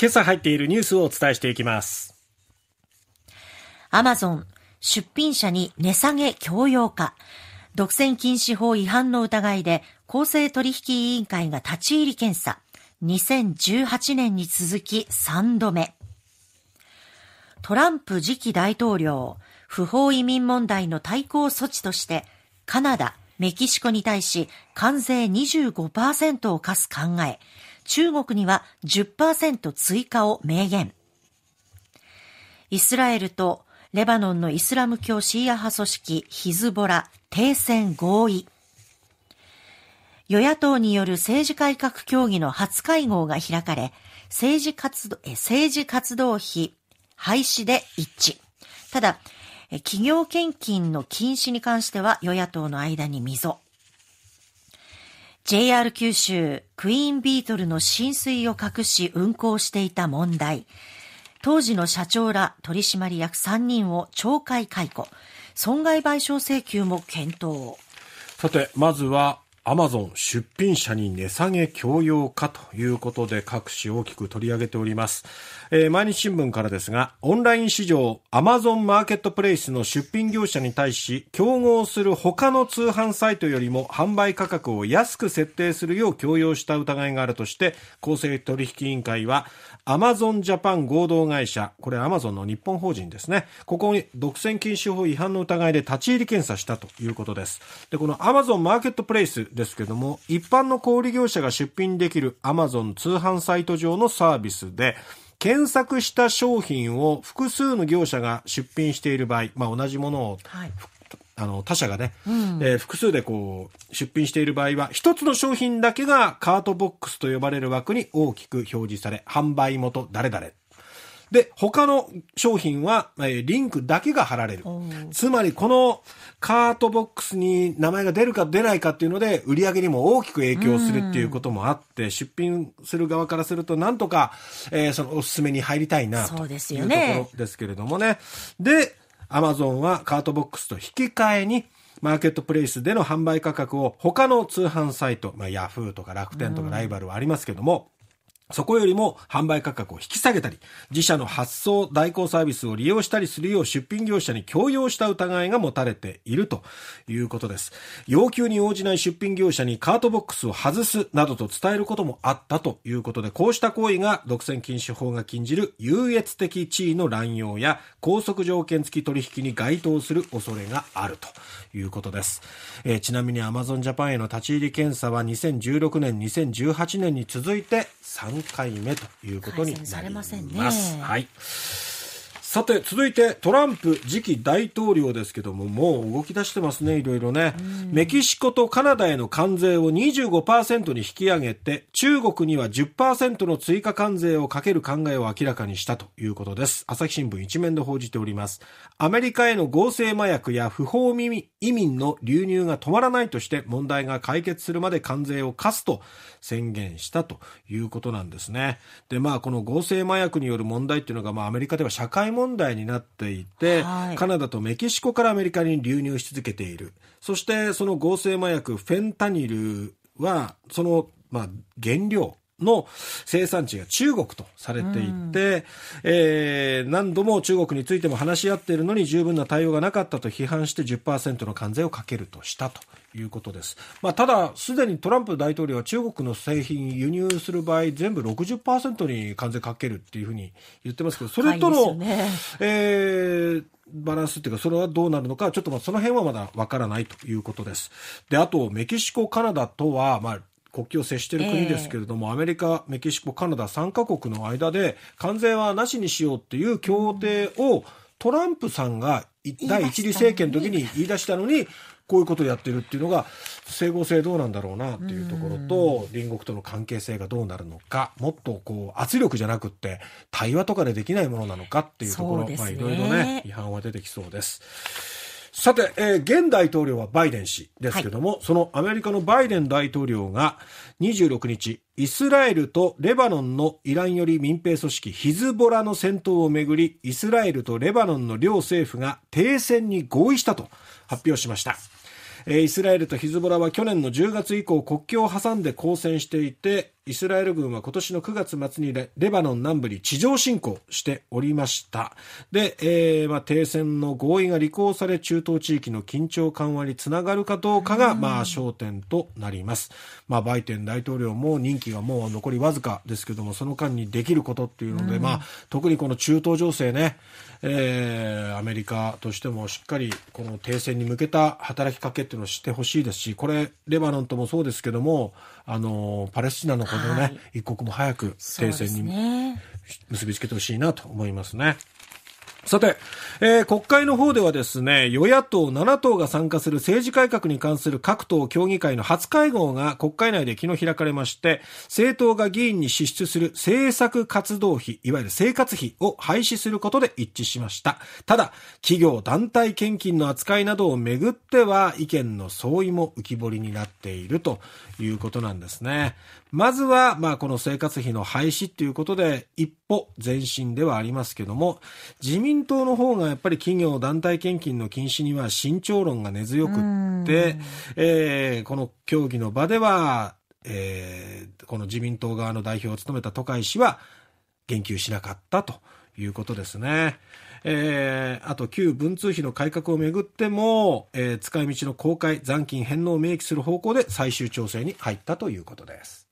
今朝入っているニュースをお伝えしていきます。アマゾン、出品者に値下げ強要か。独占禁止法違反の疑いで、公正取引委員会が立ち入り検査。2018年に続き3度目。トランプ次期大統領、不法移民問題の対抗措置として、カナダ、メキシコに対し関税25%を課す考え、中国には10%追加を明言。イスラエルとレバノンのイスラム教シーア派組織ヒズボラ停戦合意。与野党による政治改革協議の初会合が開かれ、政治活動、政治活動費廃止で一致。ただ、企業献金の禁止に関しては与野党の間に溝。JR 九州クイーンビートルの浸水を隠し運行していた問題。当時の社長ら取締役3人を懲戒解雇。損害賠償請求も検討。さて、まずはアマゾン出品者に値下げ強要かということで各紙大きく取り上げております。えー、毎日新聞からですが、オンライン市場アマゾンマーケットプレイスの出品業者に対し、競合する他の通販サイトよりも販売価格を安く設定するよう強要した疑いがあるとして、公正取引委員会は、アマゾンジャパン合同会社、これアマゾンの日本法人ですね、ここに独占禁止法違反の疑いで立ち入り検査したということです。で、このアマゾンマーケットプレイスですけども、一般の小売業者が出品できる Amazon 通販サイト上のサービスで、検索した商品を複数の業者が出品している場合、まあ、同じものを、はい、あの他社がね、うん、えー、複数でこう出品している場合は、一つの商品だけがカートボックスと呼ばれる枠に大きく表示され、販売元誰々で、他の商品は、えリンクだけが貼られる。つまり、このカートボックスに名前が出るか出ないかっていうので、売り上げにも大きく影響するっていうこともあって、出品する側からすると、なんとか、えー、そのおすすめに入りたいな、というところですけれどもね。でねで、アマゾンはカートボックスと引き換えに、マーケットプレイスでの販売価格を他の通販サイト、まあ、ヤフーとか楽天とかライバルはありますけども、そこよりも販売価格を引き下げたり、自社の発送代行サービスを利用したりするよう出品業者に強要した疑いが持たれているということです。要求に応じない出品業者にカートボックスを外すなどと伝えることもあったということで、こうした行為が独占禁止法が禁じる優越的地位の乱用や拘束条件付き取引に該当する恐れがあるということです。えー、ちなみに Amazon Japan への立ち入り検査は2016年、2018年に続いて3 3回目ということになります。はい、ね、はいさて、続いてトランプ次期大統領ですけども、もう動き出してますね、いろいろね。メキシコとカナダへの関税を25%に引き上げて、中国には10%の追加関税をかける考えを明らかにしたということです。朝日新聞一面で報じております。アメリカへの合成麻薬や不法移民の流入が止まらないとして、問題が解決するまで関税を課すと宣言したということなんですね。で、まあ、この合成麻薬による問題っていうのが、まあ、アメリカでは社会問題問題になっていて、はい、カナダとメキシコからアメリカに流入し続けているそしてその合成麻薬フェンタニルはその、まあ、原料の生産地が中国とされていて、うん、えー、何度も中国についても話し合っているのに十分な対応がなかったと批判して10%の関税をかけるとしたということです。まあ、ただ、すでにトランプ大統領は中国の製品輸入する場合、全部60%に関税かけるっていうふうに言ってますけど、それとの、ね、えー、バランスっていうか、それはどうなるのか、ちょっとまあその辺はまだわからないということです。で、あと、メキシコ、カナダとは、まあ、国境を接している国ですけれども、えー、アメリカ、メキシコ、カナダ3カ国の間で関税はなしにしようっていう協定をトランプさんが第一次政権の時に言い出したのに、こういうことをやってるっていうのが、整合性どうなんだろうなっていうところと、隣国との関係性がどうなるのか、もっとこう圧力じゃなくって、対話とかでできないものなのかっていうところ、ね、まあいろいろね、違反は出てきそうです。さて、えー、現大統領はバイデン氏ですけども、はい、そのアメリカのバイデン大統領が26日、イスラエルとレバノンのイランより民兵組織ヒズボラの戦闘をめぐり、イスラエルとレバノンの両政府が停戦に合意したと発表しました。えイスラエルとヒズボラは去年の10月以降国境を挟んで交戦していてイスラエル軍は今年の9月末にレバノン南部に地上侵攻しておりました。で、えー、まあ、停戦の合意が履行され、中東地域の緊張緩和につながるかどうかが、まあ、焦点となります。まあ、バイデン大統領も任期がもう残りわずかですけども、その間にできることっていうので、まあ、特にこの中東情勢ね、えー、アメリカとしてもしっかりこの停戦に向けた働きかけっていうのをしてほしいですし、これ、レバノンともそうですけども、あのパレスチナのこのね、はい、一刻も早く停戦に結びつけてほしいなと思いますね。さて、えー、国会の方ではですね、与野党7党が参加する政治改革に関する各党協議会の初会合が国会内で昨日開かれまして、政党が議員に支出する政策活動費、いわゆる生活費を廃止することで一致しました。ただ、企業団体献金の扱いなどをめぐっては意見の相違も浮き彫りになっているということなんですね。まずは、まあ、この生活費の廃止ということで一歩前進ではありますけども、自民民党の方がやっぱり企業団体献金の禁止には慎重論が根強くって、えー、この協議の場では、えー、この自民党側の代表を務めた都会氏は言及しなかったということですね。えー、あと旧文通費の改革をめぐっても、えー、使い道の公開残金返納を明記する方向で最終調整に入ったということです。